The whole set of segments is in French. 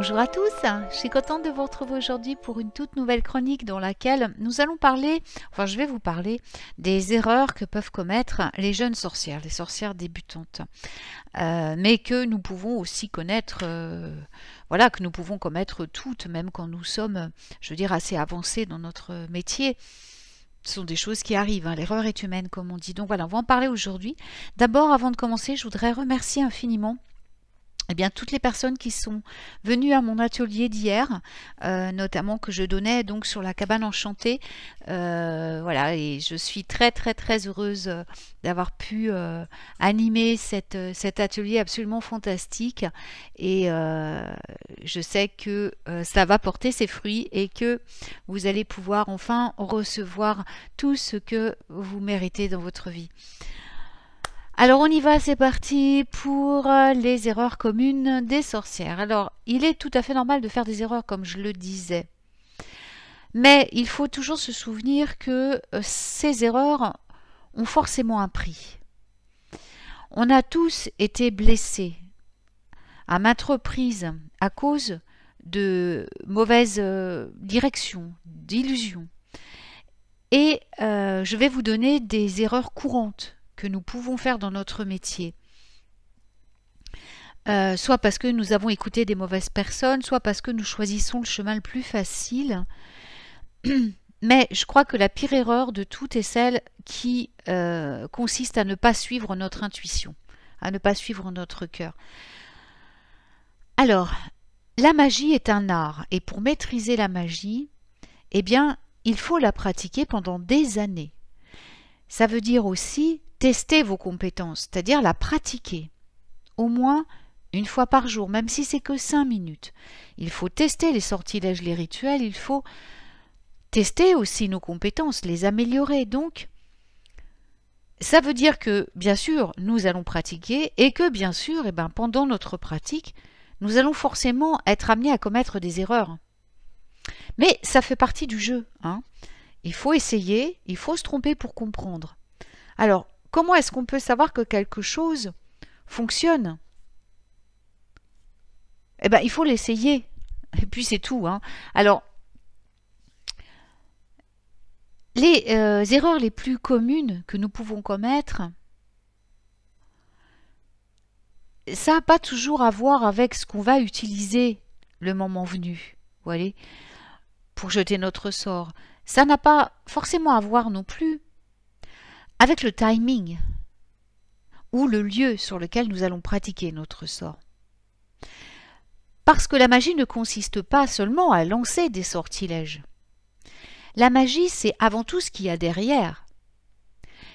Bonjour à tous, je suis contente de vous retrouver aujourd'hui pour une toute nouvelle chronique dans laquelle nous allons parler, enfin je vais vous parler des erreurs que peuvent commettre les jeunes sorcières, les sorcières débutantes, euh, mais que nous pouvons aussi connaître, euh, voilà, que nous pouvons commettre toutes, même quand nous sommes, je veux dire, assez avancés dans notre métier ce sont des choses qui arrivent. Hein. L'erreur est humaine, comme on dit. Donc voilà, on va en parler aujourd'hui. D'abord, avant de commencer, je voudrais remercier infiniment eh bien, toutes les personnes qui sont venues à mon atelier d'hier, euh, notamment que je donnais donc sur la cabane enchantée, euh, voilà, et je suis très très très heureuse euh, d'avoir pu animer cette, cet atelier absolument fantastique. Et je sais que ça va porter ses fruits et que vous allez pouvoir enfin recevoir tout ce que vous méritez dans votre vie. Alors on y va, c'est parti pour euh, les erreurs communes des sorcières. Alors il est tout à fait normal de faire des erreurs comme je le disais. Mais il faut toujours se souvenir que euh, ces erreurs ont forcément un prix. On a tous été blessés à maintes reprises à cause de mauvaises euh, directions, d'illusions. Et je vais vous donner des erreurs courantes que nous pouvons faire dans notre métier. Euh, soit parce que nous avons écouté des mauvaises personnes, soit parce que nous choisissons le chemin le plus facile. Mais je crois que la pire erreur de toutes est celle qui euh, consiste à ne pas suivre notre intuition, à ne pas suivre notre cœur. Alors, la magie est un art, et pour maîtriser la magie, eh bien, il faut la pratiquer pendant des années. Ça veut dire aussi tester vos compétences, c'est-à-dire la pratiquer. Au moins une fois par jour, même si c'est que cinq minutes. Il faut tester les sortilèges, les rituels, il faut tester aussi nos compétences, les améliorer. Donc, ça veut dire que, bien sûr, nous allons pratiquer et que, bien sûr, eh ben, pendant notre pratique, nous allons forcément être amenés à commettre des erreurs. Mais ça fait partie du jeu. Hein. Il faut essayer, il faut se tromper pour comprendre. Alors, Comment est-ce qu'on peut savoir que quelque chose fonctionne Eh bien, il faut l'essayer. Et puis c'est tout. Hein. Alors, les euh, erreurs les plus communes que nous pouvons commettre, ça n'a pas toujours à voir avec ce qu'on va utiliser le moment venu, vous voyez, pour jeter notre sort. Ça n'a pas forcément à voir non plus avec le timing ou le lieu sur lequel nous allons pratiquer notre sort. Parce que la magie ne consiste pas seulement à lancer des sortilèges. La magie, c'est avant tout ce qu'il y a derrière.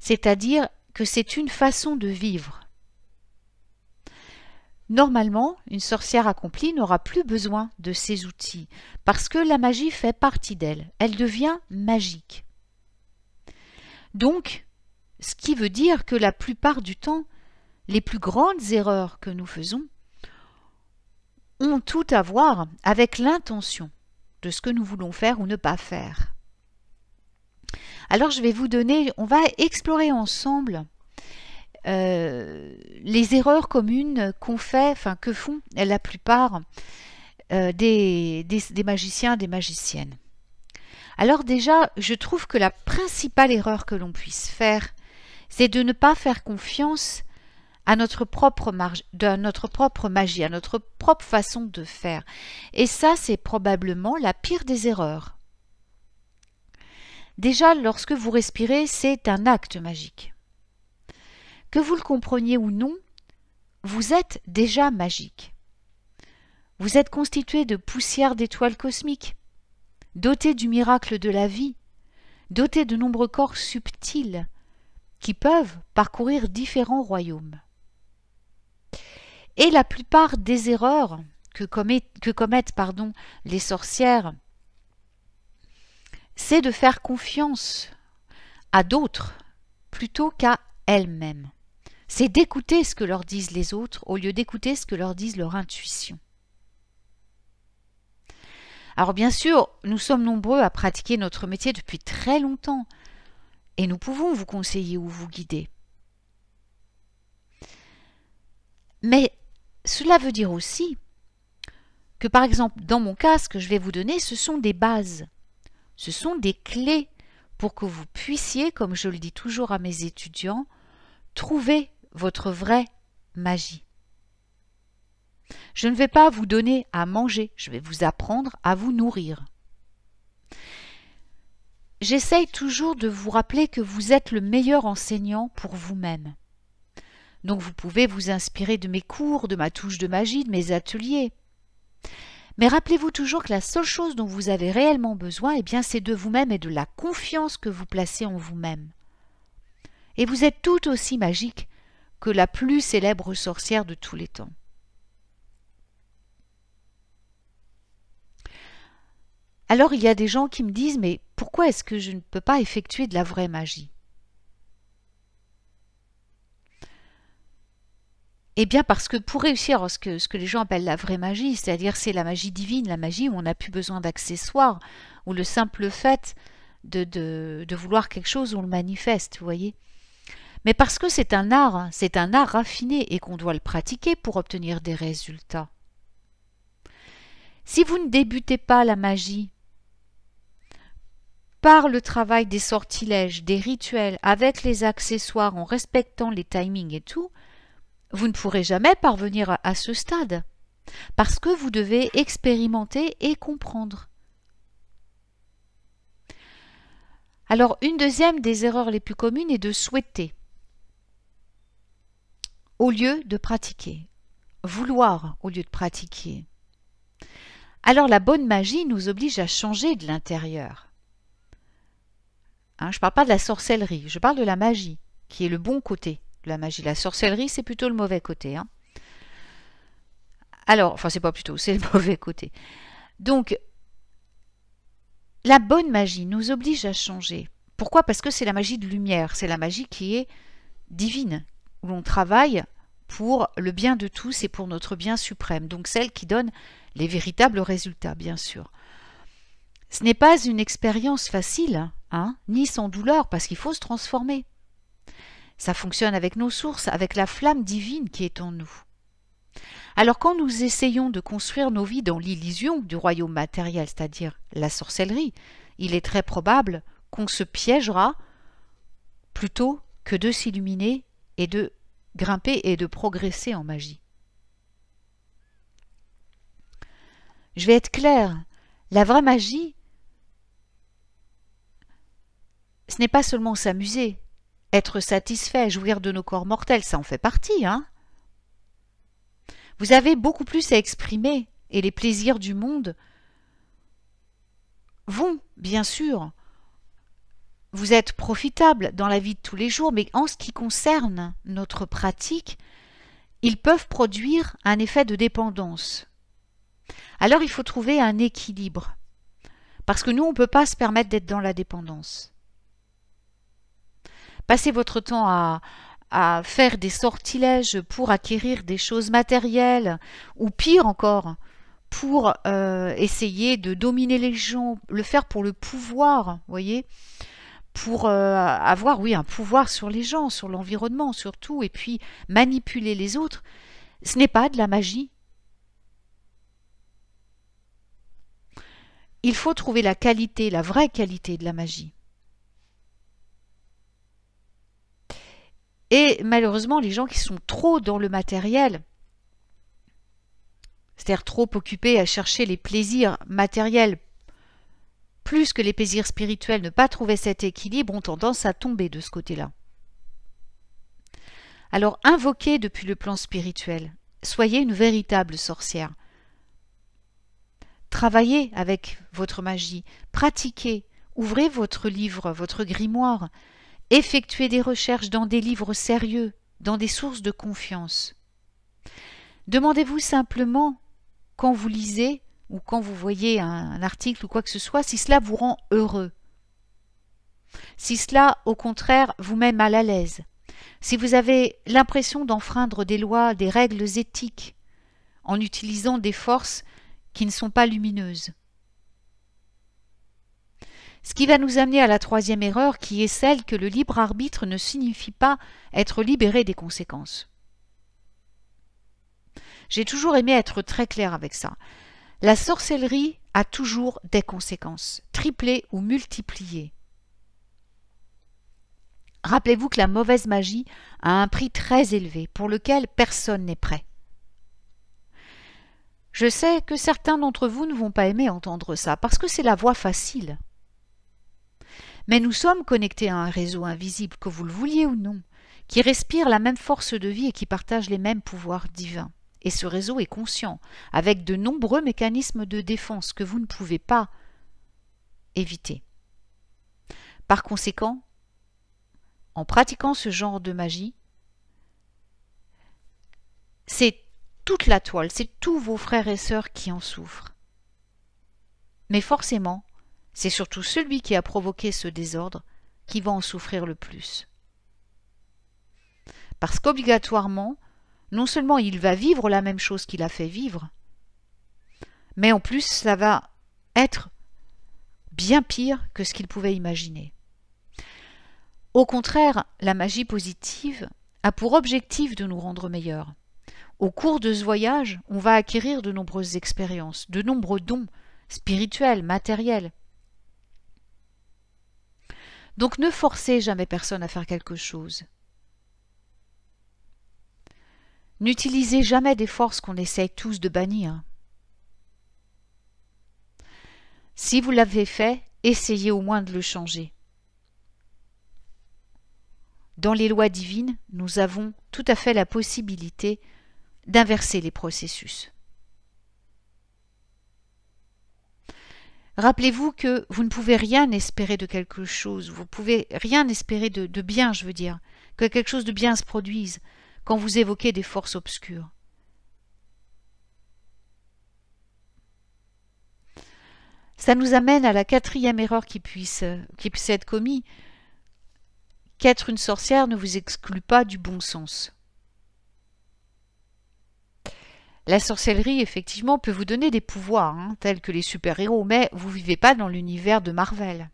C'est-à-dire que c'est une façon de vivre. Normalement, une sorcière accomplie n'aura plus besoin de ces outils, parce que la magie fait partie d'elle, elle devient magique. Donc, ce qui veut dire que la plupart du temps, les plus grandes erreurs que nous faisons ont tout à voir avec l'intention de ce que nous voulons faire ou ne pas faire. Alors je vais vous donner, on va explorer ensemble euh, les erreurs communes qu'on fait, enfin que font la plupart euh, des, des, des magiciens, des magiciennes. Alors déjà, je trouve que la principale erreur que l'on puisse faire c'est de ne pas faire confiance à notre propre notre propre magie, à notre propre façon de faire. Et ça, c'est probablement la pire des erreurs. Déjà, lorsque vous respirez, c'est un acte magique. Que vous le compreniez ou non, vous êtes déjà magique. Vous êtes constitué de poussière d'étoiles cosmiques, doté du miracle de la vie, doté de nombreux corps subtils, qui peuvent parcourir différents royaumes. Et la plupart des erreurs que, commettent pardon, les sorcières, c'est de faire confiance à d'autres plutôt qu'à elles-mêmes. C'est d'écouter ce que leur disent les autres au lieu d'écouter ce que leur disent leur intuition. Alors bien sûr, nous sommes nombreux à pratiquer notre métier depuis très longtemps, et nous pouvons vous conseiller ou vous guider. Mais cela veut dire aussi que par exemple dans mon cas ce que je vais vous donner ce sont des bases, ce sont des clés pour que vous puissiez, comme je le dis toujours à mes étudiants, trouver votre vraie magie. Je ne vais pas vous donner à manger, je vais vous apprendre à vous nourrir. J'essaye toujours de vous rappeler que vous êtes le meilleur enseignant pour vous-même. Donc vous pouvez vous inspirer de mes cours, de ma touche de magie, de mes ateliers. Mais rappelez-vous toujours que la seule chose dont vous avez réellement besoin, eh bien, c'est de vous-même et de la confiance que vous placez en vous-même. Et vous êtes tout aussi magique que la plus célèbre sorcière de tous les temps. Alors il y a des gens qui me disent mais pourquoi est-ce que je ne peux pas effectuer de la vraie magie Eh bien parce que pour réussir ce que, les gens appellent la vraie magie, c'est-à-dire c'est la magie divine, la magie où on n'a plus besoin d'accessoires, ou le simple fait de, de, vouloir quelque chose, on le manifeste, vous voyez. Mais parce que c'est un art, hein, c'est un art raffiné et qu'on doit le pratiquer pour obtenir des résultats. Si vous ne débutez pas la magie, par le travail des sortilèges, des rituels, avec les accessoires, en respectant les timings et tout, vous ne pourrez jamais parvenir à ce stade, parce que vous devez expérimenter et comprendre. Alors, une deuxième des erreurs les plus communes est de souhaiter au lieu de pratiquer, vouloir au lieu de pratiquer. Alors la bonne magie nous oblige à changer de l'intérieur, Hein, je ne parle pas de la sorcellerie, je parle de la magie, qui est le bon côté de la magie. La sorcellerie, c'est plutôt le mauvais côté. Hein. Alors, enfin, c'est pas plutôt, c'est le mauvais côté. Donc, la bonne magie nous oblige à changer. Pourquoi Parce que c'est la magie de lumière, c'est la magie qui est divine, où l'on travaille pour le bien de tous et pour notre bien suprême, donc celle qui donne les véritables résultats, bien sûr. Ce n'est pas une expérience facile, Hein, ni sans douleur, parce qu'il faut se transformer. Ça fonctionne avec nos sources, avec la flamme divine qui est en nous. Alors quand nous essayons de construire nos vies dans l'illusion du royaume matériel, c'est-à-dire la sorcellerie, il est très probable qu'on se piégera plutôt que de s'illuminer et de grimper et de progresser en magie. Je vais être claire, la vraie magie, Ce n'est pas seulement s'amuser, être satisfait, jouir de nos corps mortels, ça en fait partie, hein Vous avez beaucoup plus à exprimer, et les plaisirs du monde vont, bien sûr, vous êtes profitable dans la vie de tous les jours, mais en ce qui concerne notre pratique, ils peuvent produire un effet de dépendance. Alors il faut trouver un équilibre. Parce que nous, on ne peut pas se permettre d'être dans la dépendance. Passez votre temps à, faire des sortilèges pour acquérir des choses matérielles, ou pire encore, pour euh, essayer de dominer les gens, le faire pour le pouvoir, voyez, pour euh, avoir, oui, un pouvoir sur les gens, sur l'environnement surtout, et puis manipuler les autres, ce n'est pas de la magie. Il faut trouver la qualité, la vraie qualité de la magie. Et malheureusement, les gens qui sont trop dans le matériel, c'est-à-dire trop occupés à chercher les plaisirs matériels plus que les plaisirs spirituels, ne pas trouver cet équilibre, ont tendance à tomber de ce côté-là. Alors invoquez depuis le plan spirituel, soyez une véritable sorcière. Travaillez avec votre magie, pratiquez, ouvrez votre livre, votre grimoire, Effectuez des recherches dans des livres sérieux, dans des sources de confiance. Demandez-vous simplement, quand vous lisez ou quand vous voyez un, article ou quoi que ce soit, si cela vous rend heureux. Si cela, au contraire, vous met mal à l'aise. Si vous avez l'impression d'enfreindre des lois, des règles éthiques, en utilisant des forces qui ne sont pas lumineuses. Ce qui va nous amener à la troisième erreur qui est celle que le libre arbitre ne signifie pas être libéré des conséquences. J'ai toujours aimé être très clair avec ça. La sorcellerie a toujours des conséquences, triplées ou multipliées. Rappelez-vous que la mauvaise magie a un prix très élevé pour lequel personne n'est prêt. Je sais que certains d'entre vous ne vont pas aimer entendre ça, parce que c'est la voie facile. Mais nous sommes connectés à un réseau invisible, que vous le vouliez ou non, qui respire la même force de vie et qui partage les mêmes pouvoirs divins. Et ce réseau est conscient, avec de nombreux mécanismes de défense que vous ne pouvez pas éviter. Par conséquent, en pratiquant ce genre de magie, c'est toute la toile, c'est tous vos frères et sœurs qui en souffrent. Mais forcément, c'est surtout celui qui a provoqué ce désordre qui va en souffrir le plus. Parce qu'obligatoirement, non seulement il va vivre la même chose qu'il a fait vivre, mais en plus ça va être bien pire que ce qu'il pouvait imaginer. Au contraire, la magie positive a pour objectif de nous rendre meilleurs. Au cours de ce voyage, on va acquérir de nombreuses expériences, de nombreux dons spirituels, matériels, donc ne forcez jamais personne à faire quelque chose. N'utilisez jamais des forces qu'on essaye tous de bannir. Si vous l'avez fait, essayez au moins de le changer. Dans les lois divines, nous avons tout à fait la possibilité d'inverser les processus. Rappelez-vous que vous ne pouvez rien espérer de quelque chose, vous ne pouvez rien espérer de, bien, je veux dire, que quelque chose de bien se produise quand vous évoquez des forces obscures. Ça nous amène à la quatrième erreur qui puisse, qui puisse être commise. Qu'être une sorcière ne vous exclut pas du bon sens. La sorcellerie, effectivement, peut vous donner des pouvoirs, hein, tels que les super-héros, mais vous ne vivez pas dans l'univers de Marvel.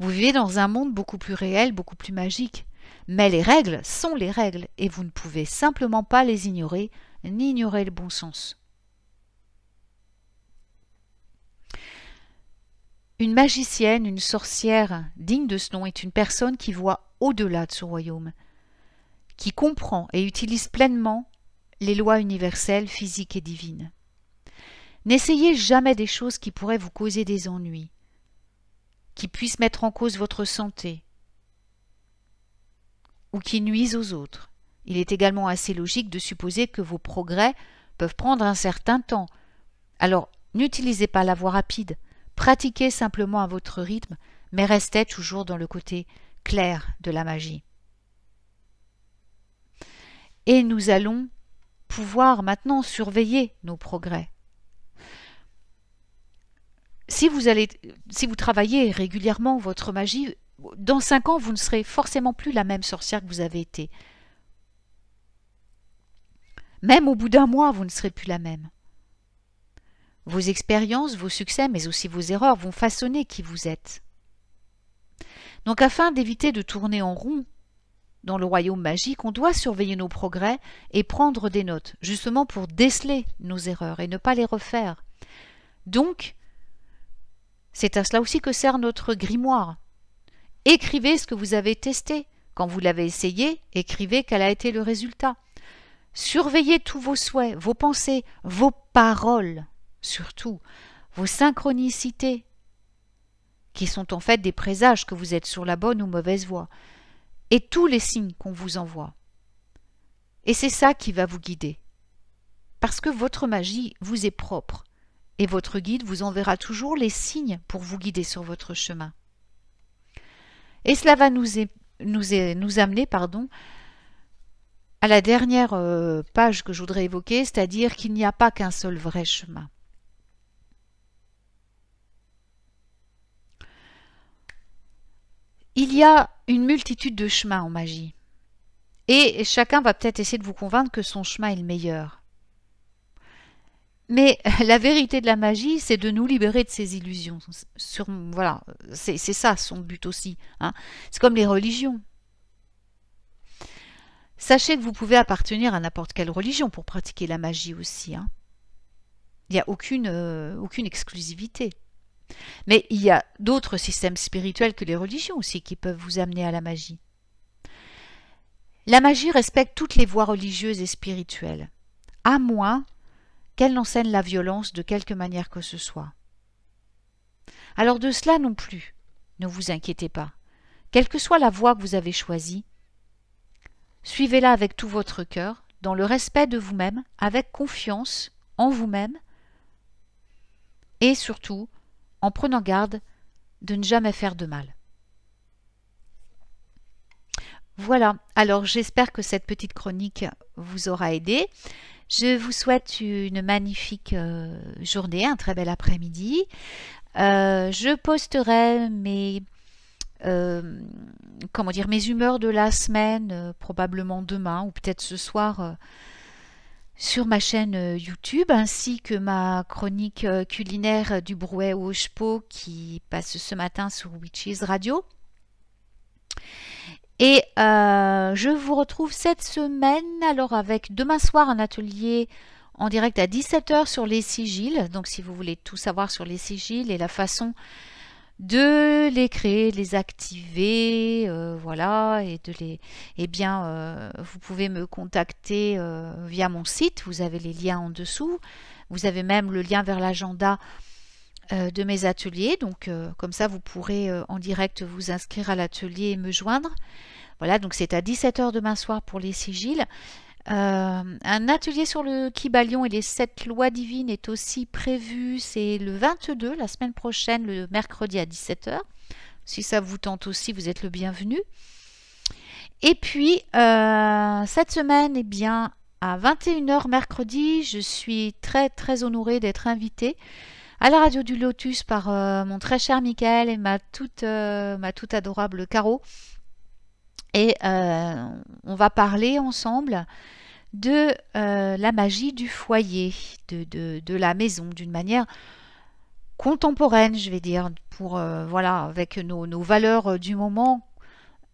Vous vivez dans un monde beaucoup plus réel, beaucoup plus magique. Mais les règles sont les règles, et vous ne pouvez simplement pas les ignorer, ni ignorer le bon sens. Une magicienne, une sorcière digne de ce nom est une personne qui voit au-delà de son royaume, qui comprend et utilise pleinement les lois universelles, physiques et divines. N'essayez jamais des choses qui pourraient vous causer des ennuis, qui puissent mettre en cause votre santé, ou qui nuisent aux autres. Il est également assez logique de supposer que vos progrès peuvent prendre un certain temps. Alors, n'utilisez pas la voie rapide, pratiquez simplement à votre rythme, mais restez toujours dans le côté clair de la magie. Et nous allons pouvoir maintenant surveiller nos progrès. Si vous, allez, si vous travaillez régulièrement votre magie, dans cinq ans, vous ne serez forcément plus la même sorcière que vous avez été. Même au bout d'un mois, vous ne serez plus la même. Vos expériences, vos succès, mais aussi vos erreurs vont façonner qui vous êtes. Donc afin d'éviter de tourner en rond dans le royaume magique, on doit surveiller nos progrès et prendre des notes, justement pour déceler nos erreurs et ne pas les refaire. Donc, c'est à cela aussi que sert notre grimoire. Écrivez ce que vous avez testé. Quand vous l'avez essayé, écrivez quel a été le résultat. Surveillez tous vos souhaits, vos pensées, vos paroles, surtout, vos synchronicités, qui sont en fait des présages que vous êtes sur la bonne ou mauvaise voie et tous les signes qu'on vous envoie. Et c'est ça qui va vous guider. Parce que votre magie vous est propre, et votre guide vous enverra toujours les signes pour vous guider sur votre chemin. Et cela va nous, nous, nous amener pardon, à la dernière euh, page que je voudrais évoquer, c'est-à-dire qu'il n'y a pas qu'un seul vrai chemin. Il y a une multitude de chemins en magie. Et chacun va peut-être essayer de vous convaincre que son chemin est le meilleur. Mais la vérité de la magie, c'est de nous libérer de ces illusions. Sur, voilà, c'est ça son but aussi. Hein. C'est comme les religions. Sachez que vous pouvez appartenir à n'importe quelle religion pour pratiquer la magie aussi. Hein. Il n'y a aucune, euh, aucune exclusivité. Mais il y a d'autres systèmes spirituels que les religions aussi qui peuvent vous amener à la magie. La magie respecte toutes les voies religieuses et spirituelles, à moins qu'elle n'enseigne la violence de quelque manière que ce soit. Alors de cela non plus, ne vous inquiétez pas. Quelle que soit la voie que vous avez choisie, suivez-la avec tout votre cœur, dans le respect de vous-même, avec confiance en vous-même, et surtout en prenant garde de ne jamais faire de mal. Voilà, alors j'espère que cette petite chronique vous aura aidé. Je vous souhaite une magnifique euh, journée, un très bel après-midi. Euh, je posterai mes, euh, comment dire, mes humeurs de la semaine, probablement demain ou peut-être ce soir sur ma chaîne euh, YouTube ainsi que ma chronique euh, culinaire du brouet au chepot qui passe ce matin sur Witches Radio. Et euh, je vous retrouve cette semaine alors avec demain soir un atelier en direct à 17h sur les sigils. Donc si vous voulez tout savoir sur les sigils et la façon de les créer, les activer, euh, voilà, et de les, eh bien, euh, vous pouvez me contacter euh, via mon site. Vous avez les liens en dessous. Vous avez même le lien vers l'agenda de mes ateliers. Donc, comme ça, vous pourrez en direct vous inscrire à l'atelier et me joindre. Voilà, donc c'est à 17h demain soir pour les sigils. Euh, un atelier sur le Kibalion et les sept lois divines est aussi prévu. C'est le 22, la semaine prochaine, le mercredi à 17h. Si ça vous tente aussi, vous êtes le bienvenu. Et puis, euh, cette semaine, eh bien, à 21h mercredi, je suis très très honorée d'être invitée à la radio du Lotus par euh, mon très cher Michael et ma toute, ma toute adorable Caro. Et on va parler ensemble de euh, la magie du foyer, de, la maison, d'une manière contemporaine, je vais dire, pour euh, voilà, avec nos, nos, valeurs du moment,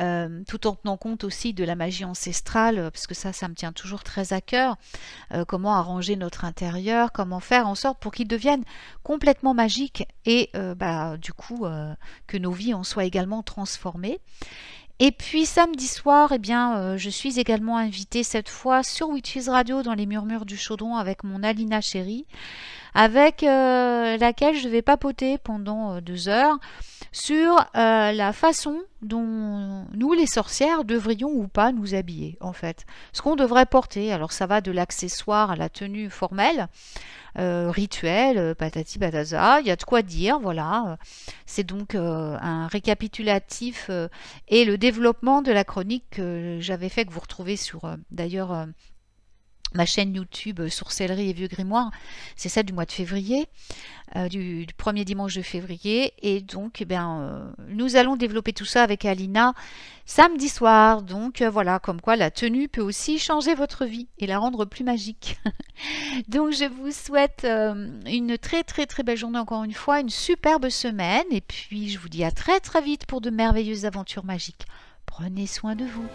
euh, tout en tenant compte aussi de la magie ancestrale, parce que ça, ça me tient toujours très à cœur. comment arranger notre intérieur, comment faire en sorte pour qu'il devienne complètement magique et bah, du coup que nos vies en soient également transformées. Et puis samedi soir, eh bien, euh, je suis également invitée cette fois sur Witches Radio dans les murmures du chaudron avec mon Alina chérie, avec euh, laquelle je vais papoter pendant euh, deux heures sur la façon dont nous les sorcières devrions ou pas nous habiller en fait. Ce qu'on devrait porter, alors ça va de l'accessoire à la tenue formelle, euh, rituel, euh, patati patata, il y a de quoi dire, voilà. C'est donc euh, un récapitulatif et le développement de la chronique que j'avais fait, que vous retrouvez sur d'ailleurs ma chaîne YouTube euh, Sourcellerie et Vieux Grimoire, c'est celle du mois de février, euh, du, premier dimanche de février. Et donc, eh euh, nous allons développer tout ça avec Alina samedi soir. Donc voilà, comme quoi la tenue peut aussi changer votre vie et la rendre plus magique. donc je vous souhaite une très très très belle journée encore une fois, une superbe semaine. Et puis je vous dis à très très vite pour de merveilleuses aventures magiques. Prenez soin de vous.